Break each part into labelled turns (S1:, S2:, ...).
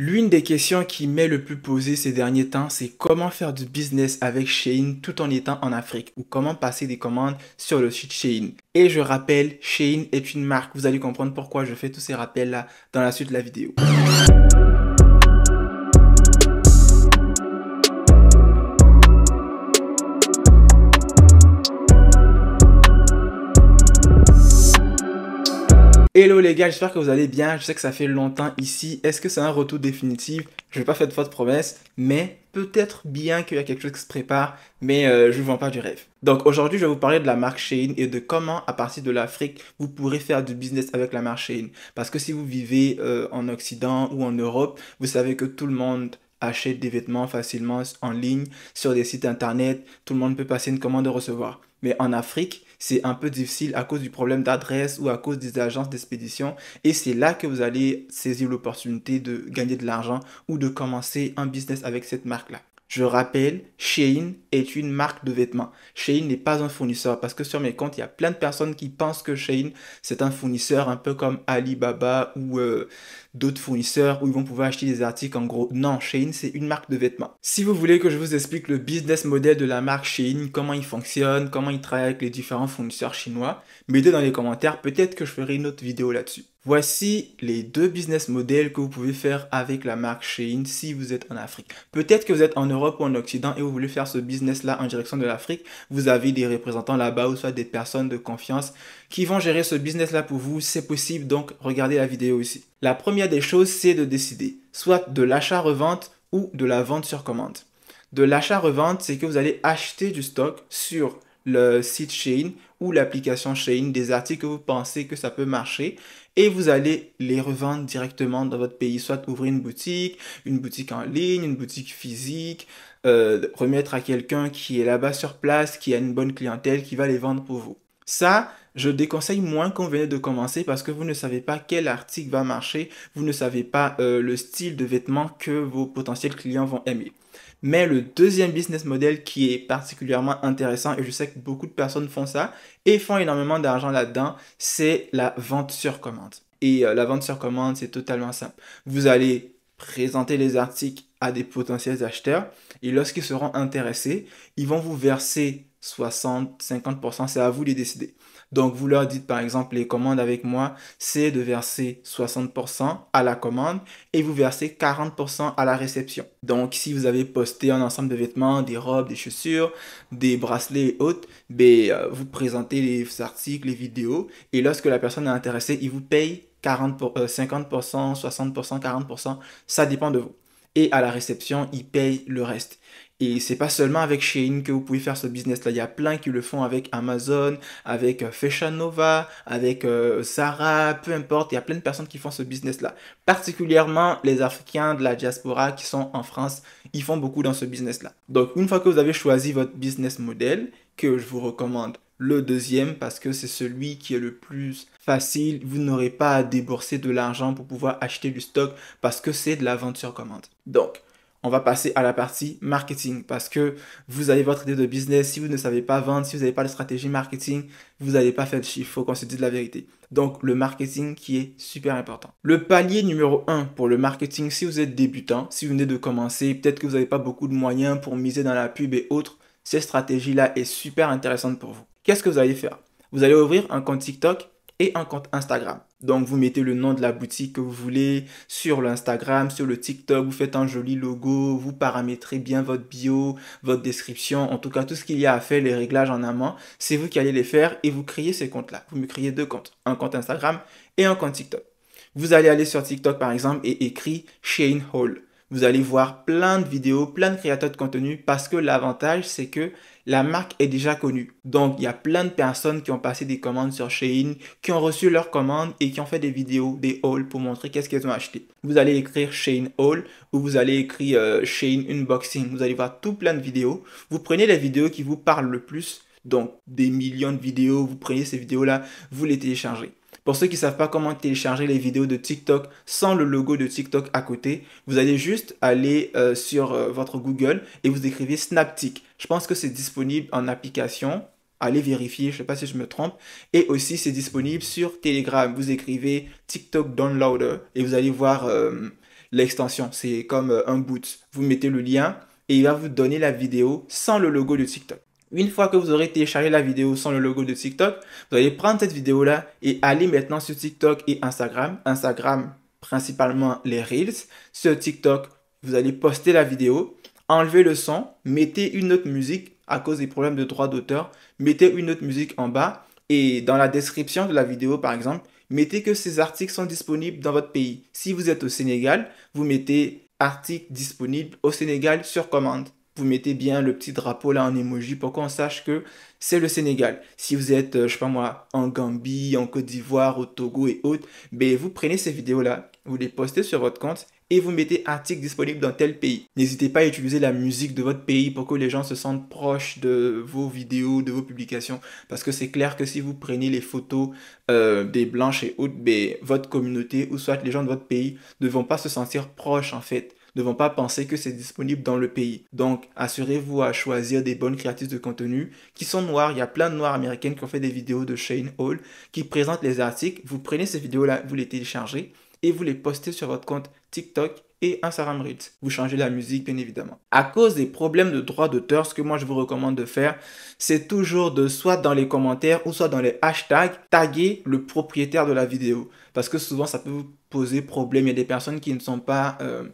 S1: L'une des questions qui m'est le plus posée ces derniers temps, c'est comment faire du business avec Shein tout en étant en Afrique ou comment passer des commandes sur le site Shein. Et je rappelle, Shein est une marque. Vous allez comprendre pourquoi je fais tous ces rappels là dans la suite de la vidéo. Hello les gars, j'espère que vous allez bien. Je sais que ça fait longtemps ici. Est-ce que c'est un retour définitif Je vais pas faire de faute promesse, mais peut-être bien qu'il y a quelque chose qui se prépare, mais euh, je vous vends pas du rêve. Donc aujourd'hui, je vais vous parler de la marque Shane et de comment, à partir de l'Afrique, vous pourrez faire du business avec la marque Shane. Parce que si vous vivez euh, en Occident ou en Europe, vous savez que tout le monde achète des vêtements facilement en ligne, sur des sites internet, tout le monde peut passer une commande de recevoir. Mais en Afrique, c'est un peu difficile à cause du problème d'adresse ou à cause des agences d'expédition. Et c'est là que vous allez saisir l'opportunité de gagner de l'argent ou de commencer un business avec cette marque-là. Je rappelle, Shein est une marque de vêtements. Shein n'est pas un fournisseur parce que sur mes comptes, il y a plein de personnes qui pensent que Shein, c'est un fournisseur un peu comme Alibaba ou euh, d'autres fournisseurs où ils vont pouvoir acheter des articles en gros. Non, Shein, c'est une marque de vêtements. Si vous voulez que je vous explique le business model de la marque Shein, comment il fonctionne, comment il travaille avec les différents fournisseurs chinois, mettez dans les commentaires, peut-être que je ferai une autre vidéo là-dessus. Voici les deux business models que vous pouvez faire avec la marque Shein si vous êtes en Afrique. Peut-être que vous êtes en Europe ou en Occident et vous voulez faire ce business-là en direction de l'Afrique. Vous avez des représentants là-bas ou soit des personnes de confiance qui vont gérer ce business-là pour vous. C'est possible, donc regardez la vidéo ici. La première des choses, c'est de décider soit de l'achat-revente ou de la vente sur commande. De l'achat-revente, c'est que vous allez acheter du stock sur le site Shein ou l'application Shein des articles que vous pensez que ça peut marcher et vous allez les revendre directement dans votre pays, soit ouvrir une boutique, une boutique en ligne, une boutique physique, euh, remettre à quelqu'un qui est là-bas sur place, qui a une bonne clientèle, qui va les vendre pour vous. Ça, je déconseille moins qu'on venait de commencer parce que vous ne savez pas quel article va marcher, vous ne savez pas euh, le style de vêtements que vos potentiels clients vont aimer. Mais le deuxième business model qui est particulièrement intéressant, et je sais que beaucoup de personnes font ça et font énormément d'argent là-dedans, c'est la vente sur commande. Et euh, la vente sur commande, c'est totalement simple. Vous allez présenter les articles à des potentiels acheteurs et lorsqu'ils seront intéressés, ils vont vous verser 60, 50%, c'est à vous de décider. Donc vous leur dites par exemple les commandes avec moi, c'est de verser 60% à la commande et vous versez 40% à la réception. Donc si vous avez posté un ensemble de vêtements, des robes, des chaussures, des bracelets et autres, ben, euh, vous présentez les articles, les vidéos et lorsque la personne est intéressée, il vous paye 40 50%, 60%, 40%, ça dépend de vous. Et à la réception, il paye le reste. Et c'est pas seulement avec Shein que vous pouvez faire ce business-là. Il y a plein qui le font avec Amazon, avec euh, Fashion Nova, avec Sarah, euh, peu importe. Il y a plein de personnes qui font ce business-là. Particulièrement les Africains de la diaspora qui sont en France, ils font beaucoup dans ce business-là. Donc une fois que vous avez choisi votre business model, que je vous recommande le deuxième parce que c'est celui qui est le plus facile. Vous n'aurez pas à débourser de l'argent pour pouvoir acheter du stock parce que c'est de la vente sur commande. Donc, on va passer à la partie marketing parce que vous avez votre idée de business. Si vous ne savez pas vendre, si vous n'avez pas de stratégie marketing, vous n'allez pas faire de chiffre. Faut qu'on se dise la vérité. Donc, le marketing qui est super important. Le palier numéro 1 pour le marketing, si vous êtes débutant, si vous venez de commencer, peut-être que vous n'avez pas beaucoup de moyens pour miser dans la pub et autres, cette stratégie-là est super intéressante pour vous. Qu'est-ce que vous allez faire Vous allez ouvrir un compte TikTok et un compte Instagram. Donc vous mettez le nom de la boutique que vous voulez sur l'Instagram, sur le TikTok, vous faites un joli logo, vous paramétrez bien votre bio, votre description, en tout cas tout ce qu'il y a à faire, les réglages en amont, c'est vous qui allez les faire et vous créez ces comptes-là. Vous me créez deux comptes, un compte Instagram et un compte TikTok. Vous allez aller sur TikTok par exemple et écrire « Shane Hall. Vous allez voir plein de vidéos, plein de créateurs de contenu parce que l'avantage c'est que la marque est déjà connue. Donc il y a plein de personnes qui ont passé des commandes sur Shane, qui ont reçu leurs commandes et qui ont fait des vidéos, des hauls pour montrer qu'est-ce qu'elles ont acheté. Vous allez écrire Shane haul ou vous allez écrire euh, Shane unboxing. Vous allez voir tout plein de vidéos. Vous prenez les vidéos qui vous parlent le plus donc des millions de vidéos, vous prenez ces vidéos-là, vous les téléchargez. Pour ceux qui ne savent pas comment télécharger les vidéos de TikTok sans le logo de TikTok à côté, vous allez juste aller euh, sur euh, votre Google et vous écrivez Snaptic. Je pense que c'est disponible en application. Allez vérifier, je ne sais pas si je me trompe. Et aussi, c'est disponible sur Telegram. Vous écrivez TikTok Downloader et vous allez voir euh, l'extension. C'est comme un boot. Vous mettez le lien et il va vous donner la vidéo sans le logo de TikTok. Une fois que vous aurez téléchargé la vidéo sans le logo de TikTok, vous allez prendre cette vidéo-là et aller maintenant sur TikTok et Instagram. Instagram, principalement les Reels. Sur TikTok, vous allez poster la vidéo, enlever le son, mettez une autre musique à cause des problèmes de droit d'auteur, mettez une autre musique en bas et dans la description de la vidéo par exemple, mettez que ces articles sont disponibles dans votre pays. Si vous êtes au Sénégal, vous mettez articles disponibles au Sénégal sur commande vous mettez bien le petit drapeau là en emoji pour qu'on sache que c'est le Sénégal. Si vous êtes, euh, je sais pas moi, en Gambie, en Côte d'Ivoire, au Togo et autres, ben vous prenez ces vidéos là, vous les postez sur votre compte et vous mettez articles disponible dans tel pays. N'hésitez pas à utiliser la musique de votre pays pour que les gens se sentent proches de vos vidéos, de vos publications, parce que c'est clair que si vous prenez les photos euh, des blanches et autres, ben, votre communauté ou soit les gens de votre pays ne vont pas se sentir proches en fait ne vont pas penser que c'est disponible dans le pays. Donc, assurez-vous à choisir des bonnes créatrices de contenu qui sont noires. Il y a plein de noires américaines qui ont fait des vidéos de Shane Hall qui présentent les articles. Vous prenez ces vidéos-là, vous les téléchargez et vous les postez sur votre compte TikTok et un Ritz. Vous changez la musique, bien évidemment. À cause des problèmes de droits d'auteur, ce que moi je vous recommande de faire, c'est toujours de soit dans les commentaires ou soit dans les hashtags, taguer le propriétaire de la vidéo. Parce que souvent, ça peut vous poser problème. Il y a des personnes qui ne sont pas euh,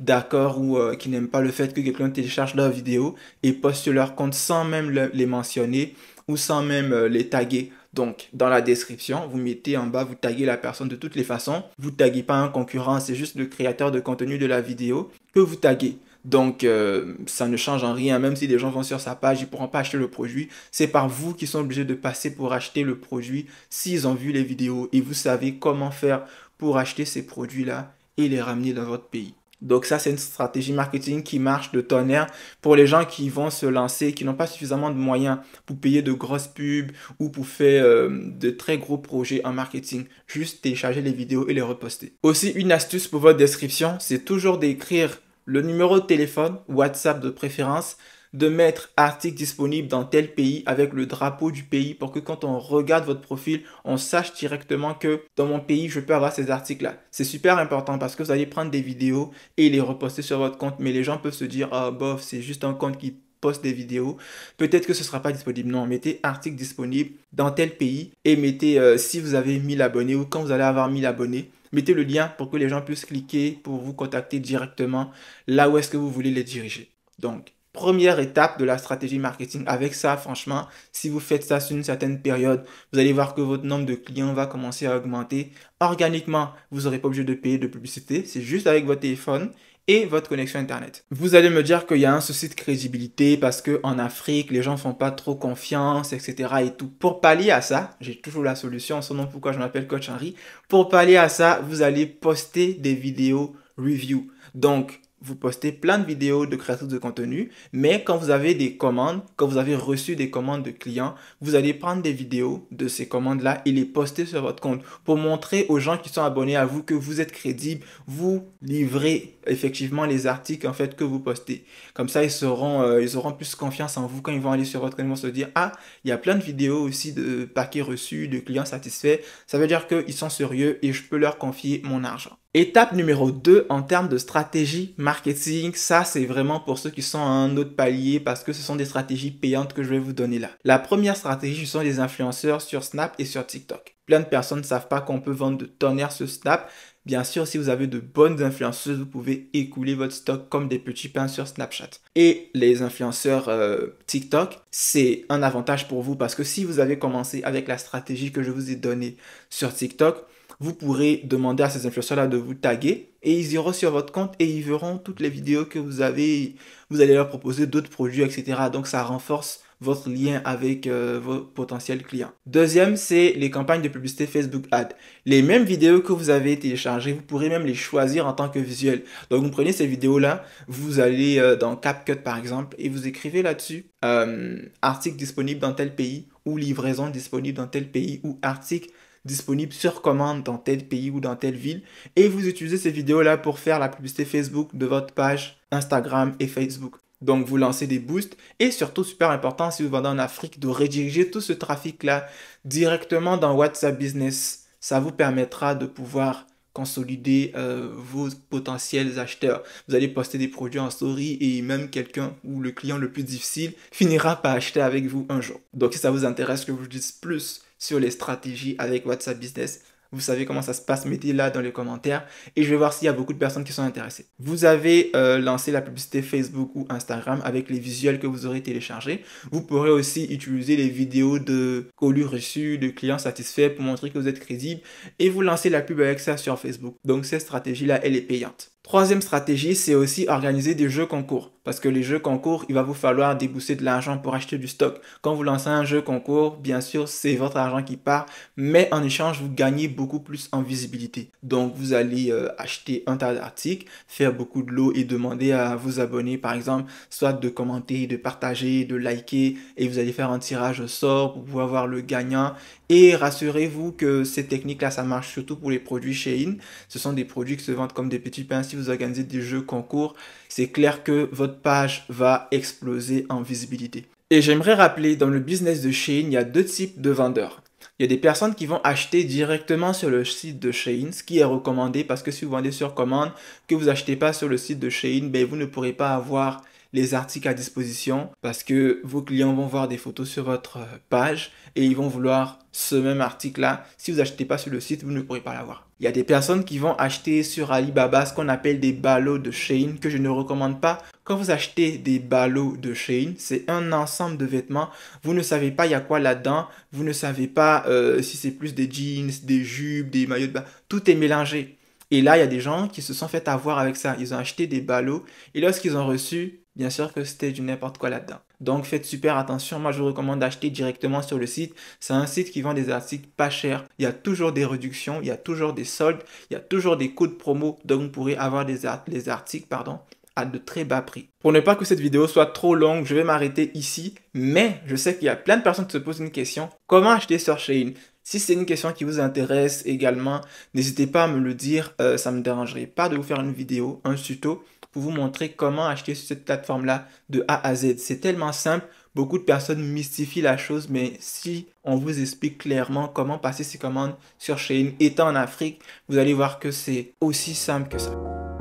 S1: d'accord ou euh, qui n'aiment pas le fait que quelqu'un télécharge leur vidéo et poste sur leur compte sans même les mentionner ou sans même euh, les taguer. Donc, dans la description, vous mettez en bas, vous taguez la personne de toutes les façons. Vous taguez pas un concurrent, c'est juste le créateur de contenu de la vidéo que vous taguez. Donc, euh, ça ne change en rien, même si des gens vont sur sa page, ils ne pourront pas acheter le produit. C'est par vous qu'ils sont obligés de passer pour acheter le produit s'ils ont vu les vidéos et vous savez comment faire pour acheter ces produits-là et les ramener dans votre pays. Donc ça, c'est une stratégie marketing qui marche de tonnerre pour les gens qui vont se lancer, qui n'ont pas suffisamment de moyens pour payer de grosses pubs ou pour faire euh, de très gros projets en marketing. Juste télécharger les vidéos et les reposter. Aussi, une astuce pour votre description, c'est toujours d'écrire le numéro de téléphone, WhatsApp de préférence, de mettre articles disponibles dans tel pays avec le drapeau du pays pour que quand on regarde votre profil, on sache directement que dans mon pays, je peux avoir ces articles-là. C'est super important parce que vous allez prendre des vidéos et les reposter sur votre compte, mais les gens peuvent se dire, ah oh, bof, c'est juste un compte qui poste des vidéos. Peut-être que ce ne sera pas disponible. Non, mettez article disponible dans tel pays et mettez euh, si vous avez 1000 abonnés ou quand vous allez avoir 1000 abonnés. Mettez le lien pour que les gens puissent cliquer pour vous contacter directement là où est-ce que vous voulez les diriger. Donc, première étape de la stratégie marketing. Avec ça, franchement, si vous faites ça sur une certaine période, vous allez voir que votre nombre de clients va commencer à augmenter. Organiquement, vous n'aurez pas obligé de payer de publicité, c'est juste avec votre téléphone et votre connexion Internet. Vous allez me dire qu'il y a un souci de crédibilité parce qu'en Afrique, les gens font pas trop confiance, etc. et tout. Pour pallier à ça, j'ai toujours la solution, son nom pourquoi je m'appelle Coach Henry. Pour pallier à ça, vous allez poster des vidéos review. Donc, vous postez plein de vidéos de créateurs de contenu, mais quand vous avez des commandes, quand vous avez reçu des commandes de clients, vous allez prendre des vidéos de ces commandes-là et les poster sur votre compte pour montrer aux gens qui sont abonnés à vous que vous êtes crédible, vous livrez effectivement les articles en fait que vous postez. Comme ça, ils seront, euh, ils auront plus confiance en vous quand ils vont aller sur votre compte, ils vont se dire ah, il y a plein de vidéos aussi de paquets reçus, de clients satisfaits. Ça veut dire qu'ils sont sérieux et je peux leur confier mon argent. Étape numéro 2 en termes de stratégie marketing, ça c'est vraiment pour ceux qui sont à un autre palier parce que ce sont des stratégies payantes que je vais vous donner là. La première stratégie, ce sont les influenceurs sur Snap et sur TikTok. Plein de personnes ne savent pas qu'on peut vendre de tonnerre sur Snap. Bien sûr, si vous avez de bonnes influenceuses, vous pouvez écouler votre stock comme des petits pains sur Snapchat. Et les influenceurs euh, TikTok, c'est un avantage pour vous parce que si vous avez commencé avec la stratégie que je vous ai donnée sur TikTok, vous pourrez demander à ces influenceurs-là de vous taguer et ils iront sur votre compte et ils verront toutes les vidéos que vous avez. Vous allez leur proposer d'autres produits, etc. Donc ça renforce votre lien avec euh, vos potentiels clients. Deuxième, c'est les campagnes de publicité Facebook Ads. Les mêmes vidéos que vous avez téléchargées, vous pourrez même les choisir en tant que visuel. Donc vous prenez ces vidéos-là, vous allez euh, dans CapCut par exemple et vous écrivez là-dessus euh, article disponible dans tel pays ou livraison disponible dans tel pays ou article disponible sur commande dans tel pays ou dans telle ville. Et vous utilisez ces vidéos-là pour faire la publicité Facebook de votre page Instagram et Facebook. Donc vous lancez des boosts et surtout super important si vous vendez en Afrique de rediriger tout ce trafic-là directement dans WhatsApp Business. Ça vous permettra de pouvoir consolider euh, vos potentiels acheteurs. Vous allez poster des produits en story et même quelqu'un ou le client le plus difficile finira par acheter avec vous un jour. Donc si ça vous intéresse que je vous dise plus sur les stratégies avec WhatsApp Business. Vous savez comment ça se passe, mettez-la dans les commentaires et je vais voir s'il y a beaucoup de personnes qui sont intéressées. Vous avez euh, lancé la publicité Facebook ou Instagram avec les visuels que vous aurez téléchargés. Vous pourrez aussi utiliser les vidéos de colus reçus, de clients satisfaits pour montrer que vous êtes crédible et vous lancez la pub avec ça sur Facebook. Donc cette stratégie-là, elle est payante. Troisième stratégie, c'est aussi organiser des jeux concours. Parce que les jeux concours, il va vous falloir débousser de l'argent pour acheter du stock. Quand vous lancez un jeu concours, bien sûr, c'est votre argent qui part, mais en échange, vous gagnez beaucoup plus en visibilité. Donc, vous allez euh, acheter un tas d'articles, faire beaucoup de lots et demander à vos abonnés, par exemple, soit de commenter, de partager, de liker, et vous allez faire un tirage au sort pour pouvoir voir le gagnant. Et rassurez-vous que ces techniques-là, ça marche surtout pour les produits chez in Ce sont des produits qui se vendent comme des petits pains vous organisez des jeux concours, c'est clair que votre page va exploser en visibilité. Et j'aimerais rappeler, dans le business de Shein, il y a deux types de vendeurs. Il y a des personnes qui vont acheter directement sur le site de Shein, ce qui est recommandé parce que si vous vendez sur commande, que vous achetez pas sur le site de Shein, ben vous ne pourrez pas avoir les articles à disposition parce que vos clients vont voir des photos sur votre page et ils vont vouloir ce même article-là. Si vous achetez pas sur le site, vous ne pourrez pas l'avoir. Il y a des personnes qui vont acheter sur Alibaba ce qu'on appelle des ballots de chaîne que je ne recommande pas. Quand vous achetez des ballots de chaîne, c'est un ensemble de vêtements. Vous ne savez pas il y a quoi là-dedans. Vous ne savez pas euh, si c'est plus des jeans, des jupes, des maillots de bain. Tout est mélangé. Et là, il y a des gens qui se sont fait avoir avec ça. Ils ont acheté des ballots et lorsqu'ils ont reçu, bien sûr que c'était du n'importe quoi là-dedans. Donc faites super attention. Moi, je vous recommande d'acheter directement sur le site. C'est un site qui vend des articles pas chers. Il y a toujours des réductions, il y a toujours des soldes, il y a toujours des coûts de promo. Donc vous pourrez avoir des les articles pardon, à de très bas prix. Pour ne pas que cette vidéo soit trop longue, je vais m'arrêter ici. Mais je sais qu'il y a plein de personnes qui se posent une question. Comment acheter sur Shein si c'est une question qui vous intéresse également, n'hésitez pas à me le dire, euh, ça ne me dérangerait pas de vous faire une vidéo, un tuto pour vous montrer comment acheter sur cette plateforme-là de A à Z. C'est tellement simple. Beaucoup de personnes mystifient la chose, mais si on vous explique clairement comment passer ses commandes sur une étant en Afrique, vous allez voir que c'est aussi simple que ça.